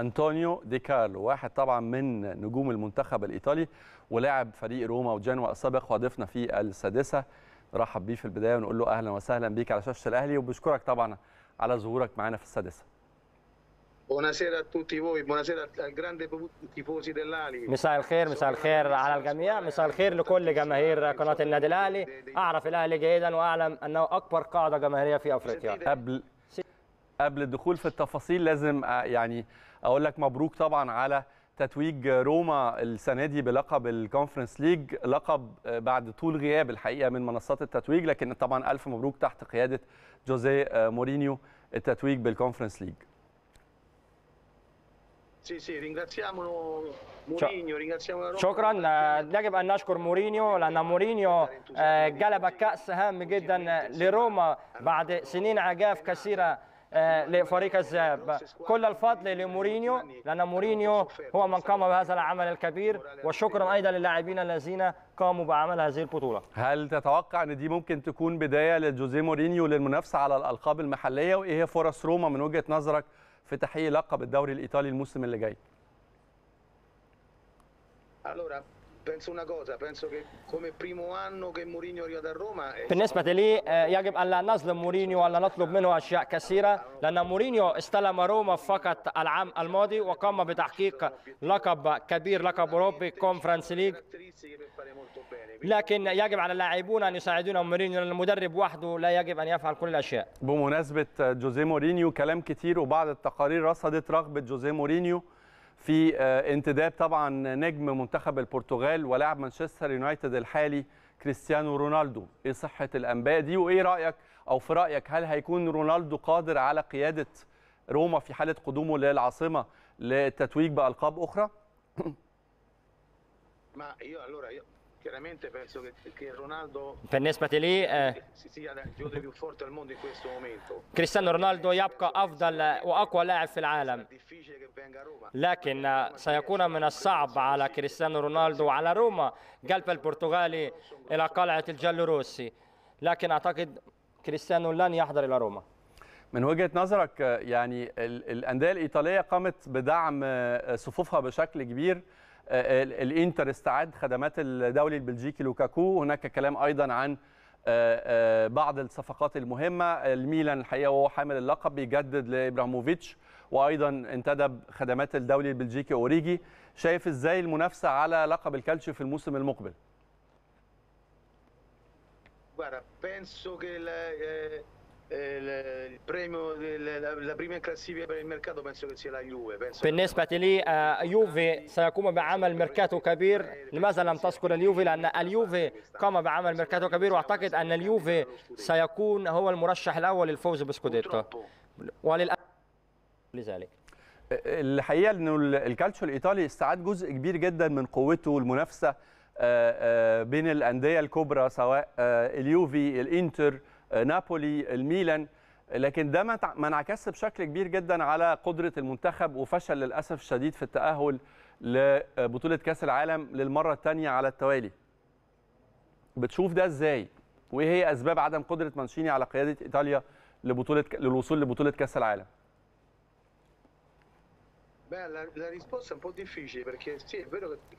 أنطونيو دي كارلو واحد طبعا من نجوم المنتخب الإيطالي ولاعب فريق روما وجنوى السابق وضيفنا في السادسة رحب بيه في البداية ونقول له أهلا وسهلا بيك على شاشة الأهلي وبشكرك طبعا على ظهورك معنا في السادسة مساء الخير مساء الخير على الجميع، مساء الخير لكل جماهير قناة النادي الأهلي، أعرف الأهلي جيدا وأعلم أنه أكبر قاعدة جماهيرية في أفريقيا. قبل قبل الدخول في التفاصيل لازم يعني اقول لك مبروك طبعا على تتويج روما السنه دي بلقب الكونفرنس ليج لقب بعد طول غياب الحقيقه من منصات التتويج لكن طبعا الف مبروك تحت قياده جوزيه مورينيو التتويج بالكونفرنس ليج شكرا يجب eh, ان نشكر مورينيو لان مورينيو جلب آه، كاس هام جدا لروما بعد سنين عجاف كثيره آه، لفريق الذهاب كل الفضل لمورينيو لأن مورينيو هو من قام بهذا العمل الكبير وشكرا أيضا للاعبين الذين قاموا بعمل هذه البطولة هل تتوقع أن دي ممكن تكون بداية لجوزيه مورينيو للمنافسة على الألقاب المحلية وإيه هي فرص روما من وجهة نظرك في تحقيق لقب الدوري الإيطالي الموسم اللي جاي؟ penso una cosa penso che come primo anno che بالنسبة لي يجب أن لا نظلم مورينيو ولا نطلب منه أشياء كثيرة لأن مورينيو استلم روما فقط العام الماضي وقام بتحقيق لقب كبير لقب أوروبي كونفرنس ليج لكن يجب على اللاعبون أن يساعدون مورينيو لأن المدرب وحده لا يجب أن يفعل كل الأشياء بمناسبة جوزيه مورينيو كلام كتير وبعض التقارير رصدت رغبة جوزيه مورينيو في آه، انتداب طبعا نجم منتخب البرتغال ولاعب مانشستر يونايتد الحالي كريستيانو رونالدو ايه صحه الانباء دي وايه رايك او في رايك هل هيكون رونالدو قادر على قياده روما في حاله قدومه للعاصمه للتتويج بالقاب اخرى ما أيوة، chiaramente penso che, che Ronaldo بالنسبة لي eh. sia il giocatore più forte al mondo in questo momento كريستيانو رونالدو يبقى أفضل وأقوى لاعب في العالم لكن سيكون من الصعب على كريستيانو رونالدو وعلى روما قلب البرتغالي إلى قلعة الجلو روسي لكن أعتقد كريستيانو لن يحضر إلى روما من وجهه نظرك يعني الانديه الايطاليه قامت بدعم آه، صفوفها بشكل كبير الانتر استعاد خدمات الدولي البلجيكي لوكاكو هناك كلام ايضا عن آه، آه، بعض الصفقات المهمه الميلان الحقيقه وهو حامل اللقب بيجدد لابراهيموفيتش وايضا انتدب خدمات الدولي البلجيكي اوريجي شايف ازاي المنافسه على لقب الكالتشيو في الموسم المقبل Eh, premio, la, prima classifica per il mercato penso che sia la Juve بالنسبة لي يوفي سيقوم بعمل ميركاتو كبير لماذا لم تذكر اليوفي لأن اليوفي قام بعمل ميركاتو كبير وأعتقد أن اليوفي سيكون هو المرشح الأول للفوز بسكوديتو وللأسف لذلك الحقيقة أنه الكالتشو الإيطالي استعاد جزء كبير جدا من قوته والمنافسة آه، آه، بين الأندية الكبرى سواء آه، اليوفي الإنتر نابولي الميلان لكن ده ما انعكسش بشكل كبير جدا على قدره المنتخب وفشل للاسف الشديد في التاهل لبطوله كاس العالم للمره الثانيه على التوالي. بتشوف ده ازاي؟ وايه هي اسباب عدم قدره مانشيني على قياده ايطاليا لبطوله للوصول لبطوله كاس العالم؟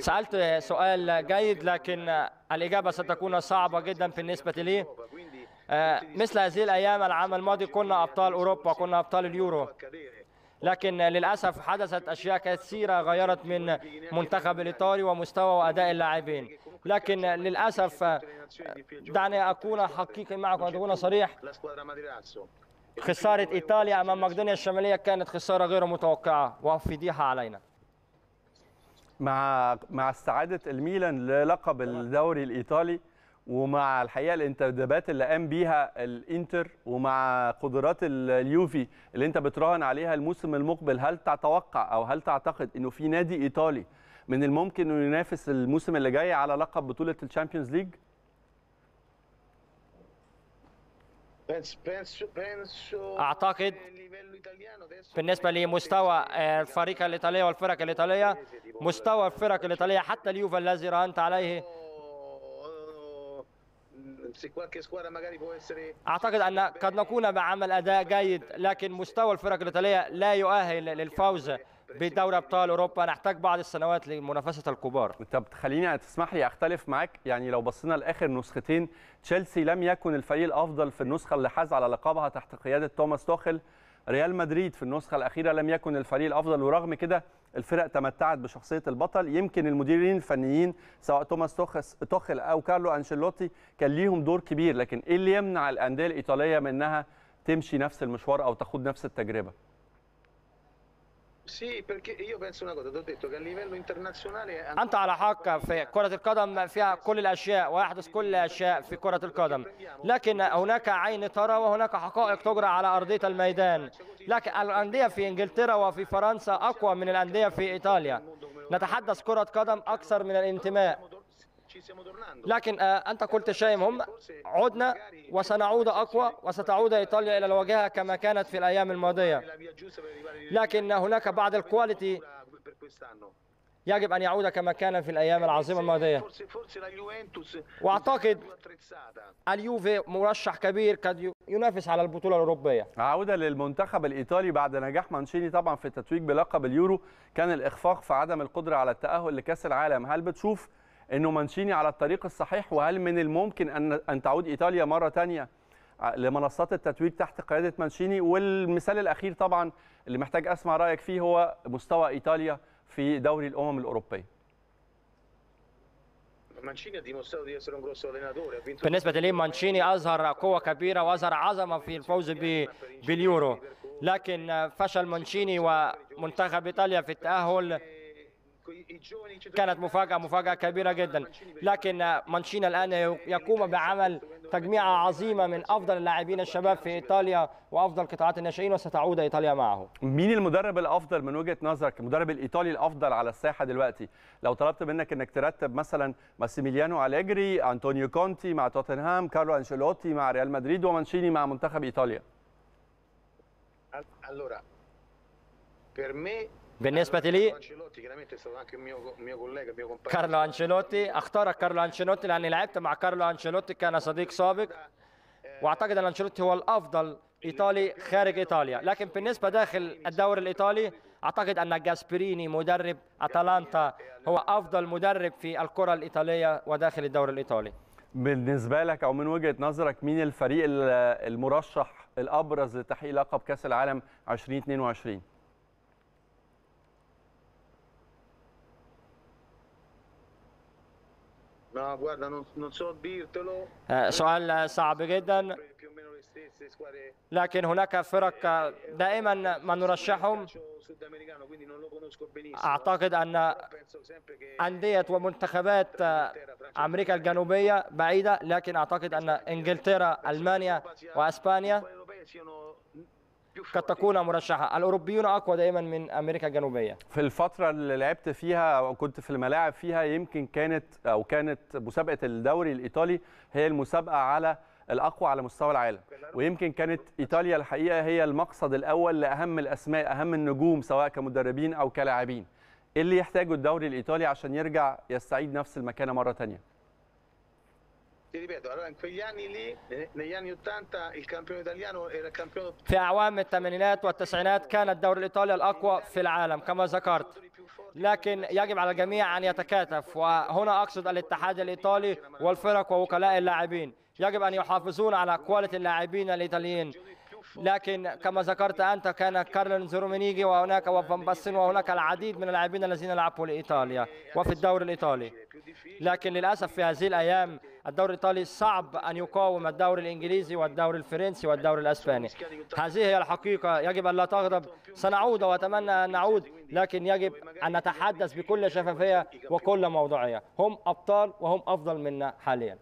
سألت سؤال جيد لكن الإجابة ستكون صعبة جدا بالنسبة لي مثل هذه الأيام العام الماضي كنا أبطال أوروبا كنا أبطال اليورو لكن للأسف حدثت أشياء كثيرة غيرت من منتخب الإيطالي ومستوى وأداء اللاعبين لكن للأسف دعني أكون حقيقي معكم أكون صريح خسارة إيطاليا أمام مقدونيا الشمالية كانت خسارة غير متوقعة وفضيحة علينا مع مع استعادة الميلان للقب الدوري الإيطالي ومع الحقيقه الانتدابات اللي قام بيها الانتر ومع قدرات اليوفي اللي انت بتراهن عليها الموسم المقبل هل تتوقع او هل تعتقد انه في نادي ايطالي من الممكن انه ينافس الموسم اللي جاي على لقب بطوله الشامبيونز ليج؟ اعتقد بالنسبه لمستوى الفريق الايطالي والفرق الايطاليه مستوى الفرق الايطاليه حتى اليوفا الذي راهنت عليه اعتقد ان قد نكون مع عمل اداء جيد لكن مستوى الفرق الايطاليه لا يؤهل للفوز بدوري ابطال اوروبا نحتاج بعض السنوات لمنافسه الكبار طب خليني تسمح لي اختلف معاك يعني لو بصينا لاخر نسختين تشيلسي لم يكن الفريق الافضل في النسخه اللي حاز على لقبها تحت قياده توماس توخل ريال مدريد في النسخه الاخيره لم يكن الفريق الافضل ورغم كده الفرق تمتعت بشخصيه البطل يمكن المديرين الفنيين سواء توماس توخل او كارلو انشيلوتي كان ليهم دور كبير لكن ايه اللي يمنع الانديه الايطاليه من انها تمشي نفس المشوار او تخوض نفس التجربه Sì, perché io penso una cosa, ti ho detto أنت على حق في كرة القدم فيها كل الأشياء ويحدث كل الأشياء في كرة القدم لكن هناك عين ترى وهناك حقائق تجرى على أرضية الميدان لكن الأندية في إنجلترا وفي فرنسا أقوى من الأندية في إيطاليا نتحدث كرة قدم أكثر من الانتماء لكن آه، أنت قلت شيء مهم عدنا وسنعود أقوى وستعود إيطاليا إلى الواجهة كما كانت في الأيام الماضية لكن هناك بعض الكواليتي يجب أن يعود كما كان في الأيام العظيمة الماضية وأعتقد اليوفي مرشح كبير قد ينافس على البطولة الأوروبية عودة للمنتخب الإيطالي بعد نجاح مانشيني طبعا في التتويج بلقب اليورو كان الإخفاق في عدم القدرة على التأهل لكأس العالم هل بتشوف انه مانشيني على الطريق الصحيح وهل من الممكن ان ان تعود ايطاليا مره ثانيه آه، لمنصات التتويج تحت قياده مانشيني والمثال الاخير طبعا اللي محتاج اسمع رايك فيه هو مستوى ايطاليا في دوري الامم الاوروبيه بالنسبة لي مانشيني أظهر قوة كبيرة وأظهر عظمة في الفوز باليورو لكن فشل مانشيني ومنتخب إيطاليا في التأهل كانت مفاجأة مفاجأة كبيرة جدا لكن مانشيني الآن يقوم بعمل تجميعة عظيمة من أفضل اللاعبين الشباب في إيطاليا وأفضل قطاعات الناشئين وستعود إيطاليا معه مين المدرب الأفضل من وجهة نظرك المدرب الإيطالي الأفضل على الساحة دلوقتي لو طلبت منك أنك ترتب مثلا ماسيميليانو أليجري أنطونيو كونتي مع توتنهام كارلو أنشيلوتي مع ريال مدريد ومانشيني مع منتخب إيطاليا Allora, per me بالنسبة لي كارلو أنشيلوتي أختار كارلو أنشيلوتي لأني لعبت مع كارلو أنشيلوتي كان صديق سابق وأعتقد أن أنشيلوتي هو الأفضل إيطالي خارج إيطاليا لكن بالنسبة داخل الدوري الإيطالي أعتقد أن جاسبريني مدرب أتلانتا هو أفضل مدرب في الكرة الإيطالية وداخل الدوري الإيطالي بالنسبة لك أو من وجهة نظرك مين الفريق المرشح الأبرز لتحقيق لقب كأس العالم 2022 No, guarda, non, non so dirtelo. سؤال صعب جدا لكن هناك فرق دائما ما نرشحهم اعتقد ان انديه ومنتخبات امريكا الجنوبيه بعيده لكن اعتقد ان انجلترا المانيا واسبانيا قد تكون مرشحه الاوروبيون اقوى دائما من امريكا الجنوبيه في الفتره اللي لعبت فيها او كنت في الملاعب فيها يمكن كانت او كانت مسابقه الدوري الايطالي هي المسابقه على الاقوى على مستوى العالم ويمكن كانت ايطاليا الحقيقه هي المقصد الاول لاهم الاسماء اهم النجوم سواء كمدربين او كلاعبين إيه اللي يحتاجه الدوري الايطالي عشان يرجع يستعيد نفس المكانه مره ثانيه ti ripeto, allora in quegli anni lì, eh, negli anni 80 il campione italiano era il campione في أعوام الثمانينات والتسعينات كان الدوري الإيطالي الأقوى في العالم كما ذكرت لكن يجب على الجميع أن يتكاتف وهنا أقصد الاتحاد الإيطالي والفرق ووكلاء اللاعبين يجب أن يحافظون على كواليتي اللاعبين الإيطاليين لكن كما ذكرت أنت كان كارل زرومينيجي وهناك وفان باستن وهناك العديد من اللاعبين الذين لعبوا لإيطاليا وفي الدوري الإيطالي لكن للأسف في هذه الأيام الدوري الإيطالي صعب أن يقاوم الدوري الإنجليزي والدوري الفرنسي والدوري الأسباني هذه هي الحقيقة يجب أن لا تغضب سنعود وأتمنى أن نعود لكن يجب أن نتحدث بكل شفافية وكل موضوعية هم أبطال وهم أفضل منا حالياً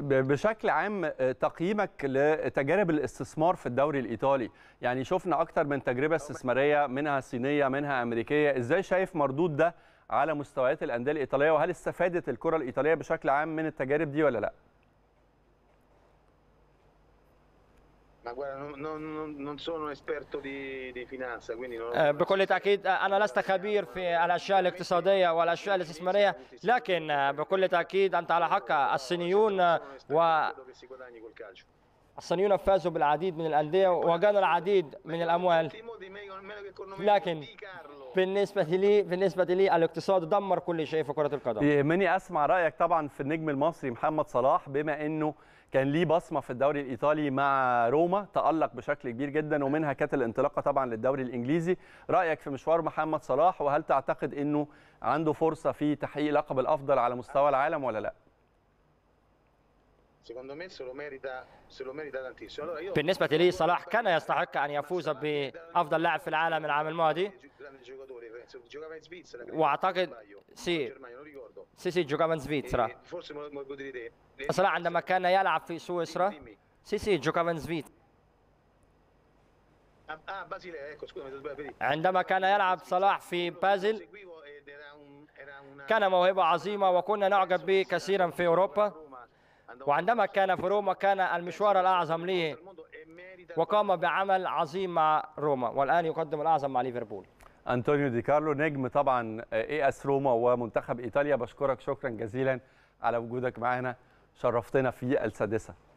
بشكل عام آه، تقييمك لتجارب الاستثمار في الدوري الايطالي يعني شفنا اكتر من تجربه استثماريه منها صينيه منها امريكيه ازاي شايف مردود ده على مستويات الانديه الايطاليه وهل استفادت الكره الايطاليه بشكل عام من التجارب دي ولا لا Ma guarda, non, non, sono esperto di, di finanza quindi non بكل تأكيد أنا لست خبير في الأشياء الاقتصادية والأشياء الاستثمارية لكن بكل تأكيد أنت على حق الصينيون و الصينيون فازوا بالعديد من الأندية وجنوا العديد من الأموال لكن بالنسبة لي بالنسبة لي الاقتصاد دمر كل شيء في كرة القدم يهمني أسمع رأيك طبعا في النجم المصري محمد صلاح بما أنه كان ليه بصمه في الدوري الايطالي مع روما تالق بشكل كبير جدا ومنها كانت الانطلاقه طبعا للدوري الانجليزي رايك في مشوار محمد صلاح وهل تعتقد انه عنده فرصه في تحقيق لقب الافضل على مستوى العالم ولا لا secondo me se lo merita, se lo merita tantissimo allora io... بالنسبة لي صلاح كان يستحق أن يفوز بأفضل لاعب في العالم العام الماضي eh, وأعتقد سي سي سي جوكافان سفيتسرا صلاح عندما كان يلعب في سويسرا سي سي جوكافان سفيت عندما كان يلعب صلاح في بازل كان موهبة عظيمة وكنا نعجب به كثيرا في أوروبا وعندما كان في روما كان المشوار الأعظم ليه إيه، وقام بعمل عظيم مع روما والآن يقدم الأعظم مع ليفربول أنطونيو دي كارلو نجم طبعا إي أس روما ومنتخب إيطاليا بشكرك شكرا جزيلا على وجودك معنا شرفتنا في السادسة